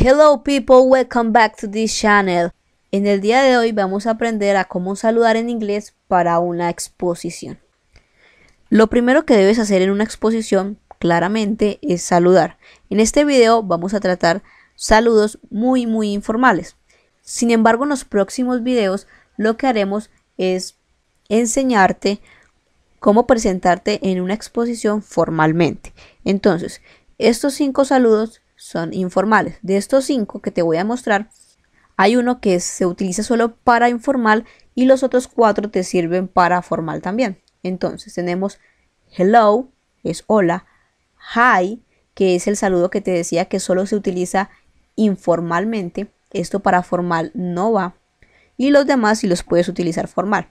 Hello people, welcome back to this channel. En el día de hoy vamos a aprender a cómo saludar en inglés para una exposición. Lo primero que debes hacer en una exposición, claramente, es saludar. En este video vamos a tratar saludos muy muy informales. Sin embargo, en los próximos videos lo que haremos es enseñarte cómo presentarte en una exposición formalmente. Entonces, estos cinco saludos son informales. De estos cinco que te voy a mostrar, hay uno que se utiliza solo para informal y los otros cuatro te sirven para formal también. Entonces tenemos hello, es hola, hi, que es el saludo que te decía que solo se utiliza informalmente. Esto para formal no va. Y los demás si sí los puedes utilizar formal.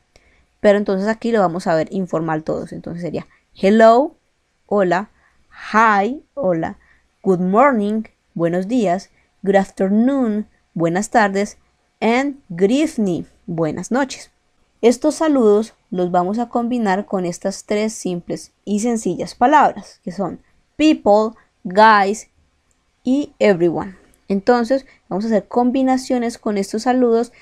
Pero entonces aquí lo vamos a ver informal todos. Entonces sería hello, hola, hi, hola, good morning, buenos días, good afternoon, buenas tardes, and good evening, buenas noches. Estos saludos los vamos a combinar con estas tres simples y sencillas palabras, que son people, guys y everyone. Entonces, vamos a hacer combinaciones con estos saludos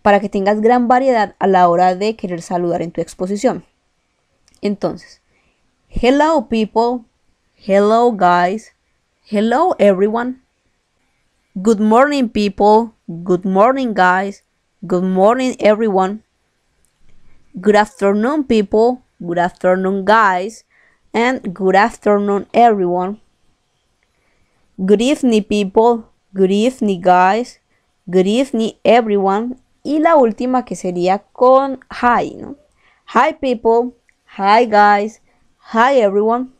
para que tengas gran variedad a la hora de querer saludar en tu exposición. Entonces, hello people, hello guys, Hello, everyone. Good morning, people. Good morning, guys. Good morning, everyone. Good afternoon, people. Good afternoon, guys. And good afternoon, everyone. Good evening, people. Good evening, guys. Good evening, everyone. Y la última que sería con hi, ¿no? Hi, people. Hi, guys. Hi, everyone.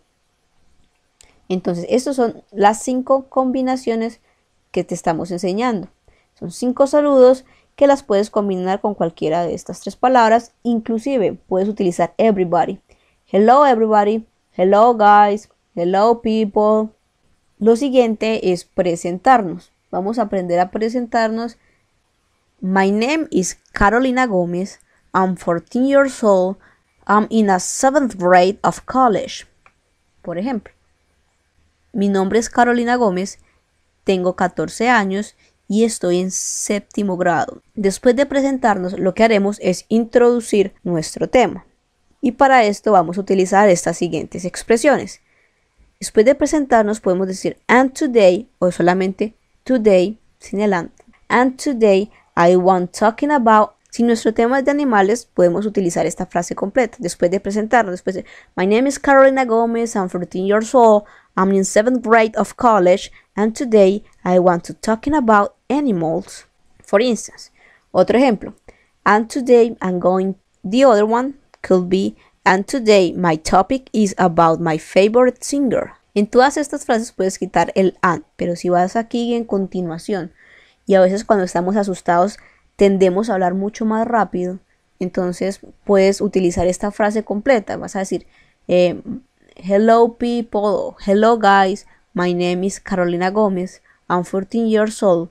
Entonces, estas son las cinco combinaciones que te estamos enseñando. Son cinco saludos que las puedes combinar con cualquiera de estas tres palabras. Inclusive puedes utilizar everybody. Hello everybody. Hello guys. Hello people. Lo siguiente es presentarnos. Vamos a aprender a presentarnos. My name is Carolina Gómez. I'm 14 years old. I'm in a seventh grade of college. Por ejemplo. Mi nombre es Carolina Gómez, tengo 14 años y estoy en séptimo grado. Después de presentarnos, lo que haremos es introducir nuestro tema. Y para esto vamos a utilizar estas siguientes expresiones. Después de presentarnos podemos decir and today o solamente today sin el And today I want talking about. Si nuestro tema es de animales, podemos utilizar esta frase completa después de presentarnos. Después de, My name is Carolina Gómez, I'm 14 years old, I'm in seventh grade of college and today I want to talking about animals. For instance, otro ejemplo. And today I'm going the other one could be and today my topic is about my favorite singer. En todas estas frases puedes quitar el and, pero si vas aquí en continuación y a veces cuando estamos asustados tendemos a hablar mucho más rápido, entonces puedes utilizar esta frase completa. Vas a decir, eh, Hello, people. Hello, guys. My name is Carolina Gomez. I'm 14 years old.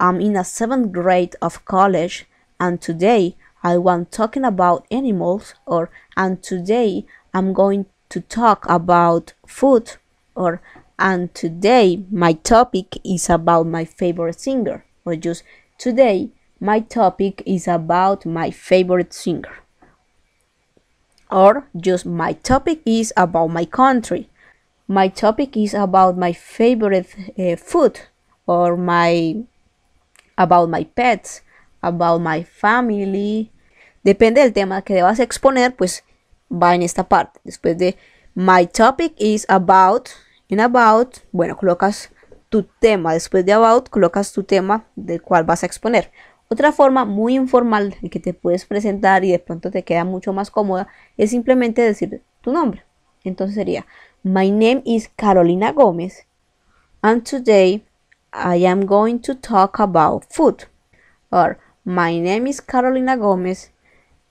I'm in a seventh grade of college, and today I want talking about animals. Or and today I'm going to talk about food. Or and today my topic is about my favorite singer. Or just today my topic is about my favorite singer or just my topic is about my country. My topic is about my favorite uh, food or my about my pets, about my family. Depende del tema que debas exponer, pues va en esta parte. Después de my topic is about, in about, bueno, colocas tu tema. Después de about, colocas tu tema del cual vas a exponer. Otra forma muy informal en que te puedes presentar y de pronto te queda mucho más cómoda es simplemente decir tu nombre. Entonces sería, My name is Carolina Gómez and today I am going to talk about food. Or, My name is Carolina Gómez.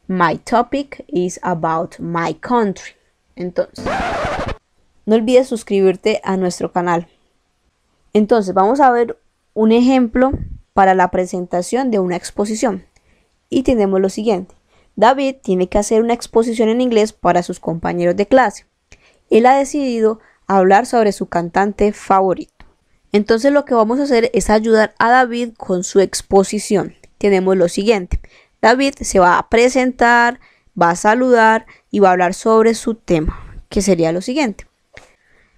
My topic is about my country. Entonces, no olvides suscribirte a nuestro canal. Entonces, vamos a ver un ejemplo para la presentación de una exposición. Y tenemos lo siguiente. David tiene que hacer una exposición en inglés para sus compañeros de clase. Él ha decidido hablar sobre su cantante favorito. Entonces lo que vamos a hacer es ayudar a David con su exposición. Tenemos lo siguiente. David se va a presentar, va a saludar y va a hablar sobre su tema, que sería lo siguiente.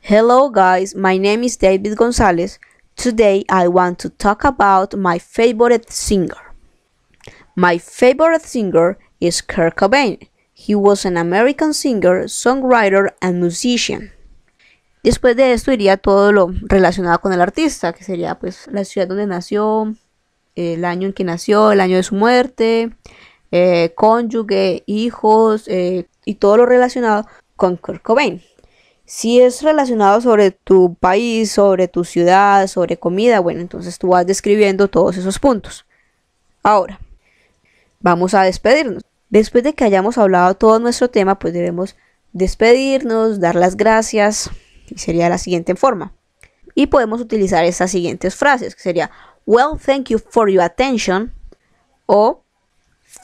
Hello guys, my name is David González. Today I want to talk about my favorite singer. My favorite singer is Kurt Cobain. He was an American singer, songwriter and musician. Después de esto iría todo lo relacionado con el artista, que sería pues la ciudad donde nació, el año en que nació, el año de su muerte, eh, cónyuge, hijos eh, y todo lo relacionado con Kurt Cobain. Si es relacionado sobre tu país, sobre tu ciudad, sobre comida, bueno, entonces tú vas describiendo todos esos puntos. Ahora, vamos a despedirnos. Después de que hayamos hablado todo nuestro tema, pues debemos despedirnos, dar las gracias, y sería la siguiente forma. Y podemos utilizar estas siguientes frases, que sería, well, thank you for your attention, o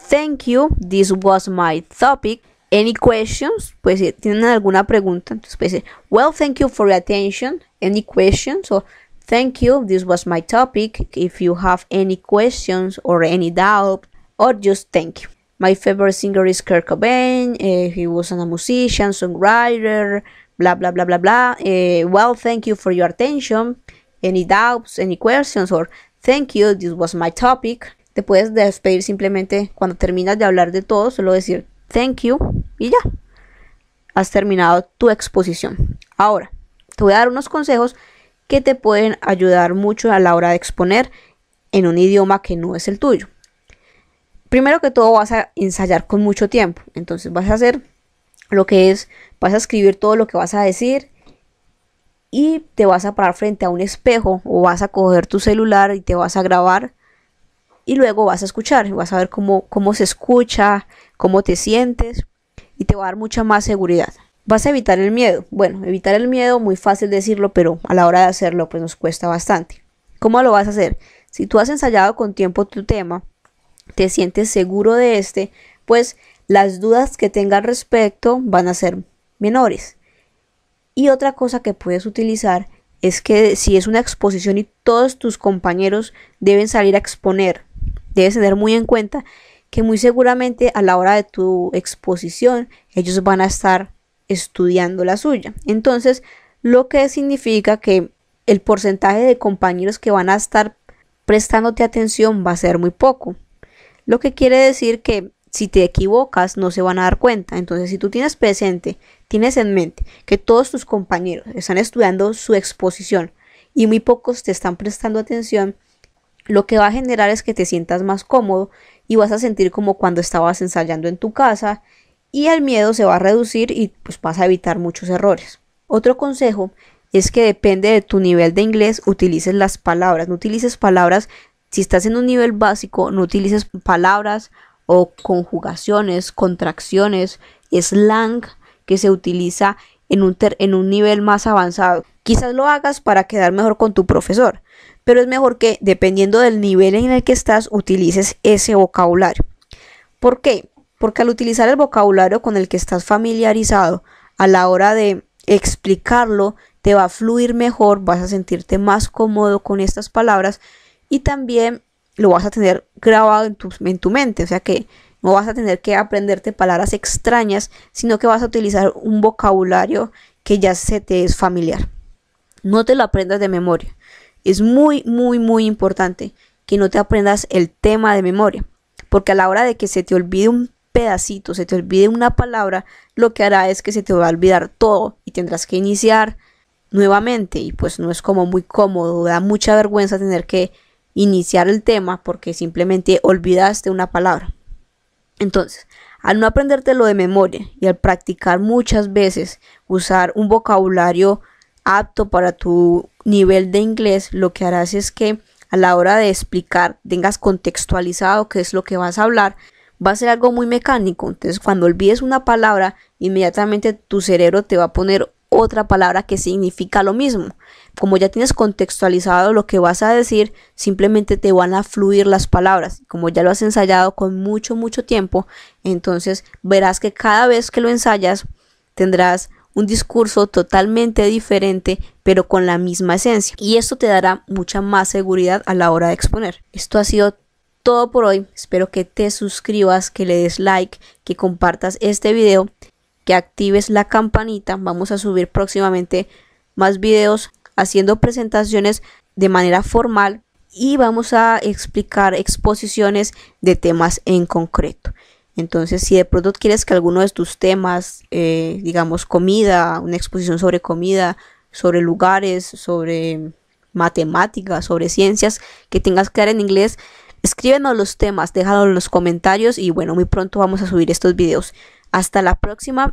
thank you, this was my topic, any questions, pues si tienen alguna pregunta, entonces well, thank you for your attention, any questions, So, thank you, this was my topic, if you have any questions or any doubt, or just thank you. My favorite singer is Kurt Cobain, eh, he was a musician, songwriter, blah, blah, blah, blah, blah. Eh, well, thank you for your attention, any doubts, any questions, or thank you, this was my topic. Te puedes despedir simplemente cuando terminas de hablar de todo, solo decir thank you y ya. Has terminado tu exposición. Ahora, te voy a dar unos consejos que te pueden ayudar mucho a la hora de exponer en un idioma que no es el tuyo. Primero que todo vas a ensayar con mucho tiempo, entonces vas a hacer lo que es, vas a escribir todo lo que vas a decir y te vas a parar frente a un espejo o vas a coger tu celular y te vas a grabar y luego vas a escuchar, y vas a ver cómo, cómo se escucha, cómo te sientes y te va a dar mucha más seguridad. Vas a evitar el miedo. Bueno, evitar el miedo, muy fácil decirlo, pero a la hora de hacerlo pues nos cuesta bastante. ¿Cómo lo vas a hacer? Si tú has ensayado con tiempo tu tema, te sientes seguro de este, pues las dudas que tengas respecto van a ser menores. Y otra cosa que puedes utilizar es que si es una exposición y todos tus compañeros deben salir a exponer, debes tener muy en cuenta que muy seguramente a la hora de tu exposición ellos van a estar estudiando la suya. Entonces, lo que significa que el porcentaje de compañeros que van a estar prestándote atención va a ser muy poco. Lo que quiere decir que si te equivocas no se van a dar cuenta. Entonces, si tú tienes presente, tienes en mente que todos tus compañeros están estudiando su exposición y muy pocos te están prestando atención, lo que va a generar es que te sientas más cómodo y vas a sentir como cuando estabas ensayando en tu casa y el miedo se va a reducir y pues vas a evitar muchos errores. Otro consejo es que depende de tu nivel de inglés utilices las palabras, no utilices palabras si estás en un nivel básico, no utilices palabras o conjugaciones, contracciones, slang que se utiliza en un, en un nivel más avanzado. Quizás lo hagas para quedar mejor con tu profesor, pero es mejor que, dependiendo del nivel en el que estás, utilices ese vocabulario. ¿Por qué? Porque al utilizar el vocabulario con el que estás familiarizado, a la hora de explicarlo, te va a fluir mejor, vas a sentirte más cómodo con estas palabras y también lo vas a tener grabado en tu, en tu mente. O sea que no vas a tener que aprenderte palabras extrañas, sino que vas a utilizar un vocabulario que ya se te es familiar. No te lo aprendas de memoria. Es muy, muy, muy importante que no te aprendas el tema de memoria. Porque a la hora de que se te olvide un pedacito, se te olvide una palabra, lo que hará es que se te va a olvidar todo y tendrás que iniciar nuevamente. Y pues no es como muy cómodo, da mucha vergüenza tener que iniciar el tema porque simplemente olvidaste una palabra. Entonces, al no aprendértelo de memoria y al practicar muchas veces usar un vocabulario apto para tu nivel de inglés, lo que harás es que a la hora de explicar tengas contextualizado qué es lo que vas a hablar, va a ser algo muy mecánico. Entonces, cuando olvides una palabra, inmediatamente tu cerebro te va a poner otra palabra que significa lo mismo. Como ya tienes contextualizado lo que vas a decir, simplemente te van a fluir las palabras. Como ya lo has ensayado con mucho, mucho tiempo, entonces verás que cada vez que lo ensayas tendrás un discurso totalmente diferente, pero con la misma esencia. Y esto te dará mucha más seguridad a la hora de exponer. Esto ha sido todo por hoy. Espero que te suscribas, que le des like, que compartas este video que actives la campanita. Vamos a subir próximamente más videos haciendo presentaciones de manera formal y vamos a explicar exposiciones de temas en concreto. Entonces, si de pronto quieres que alguno de tus temas, eh, digamos comida, una exposición sobre comida, sobre lugares, sobre matemáticas, sobre ciencias que tengas que dar en inglés, escríbenos los temas, déjalo en los comentarios y bueno, muy pronto vamos a subir estos videos. Hasta la próxima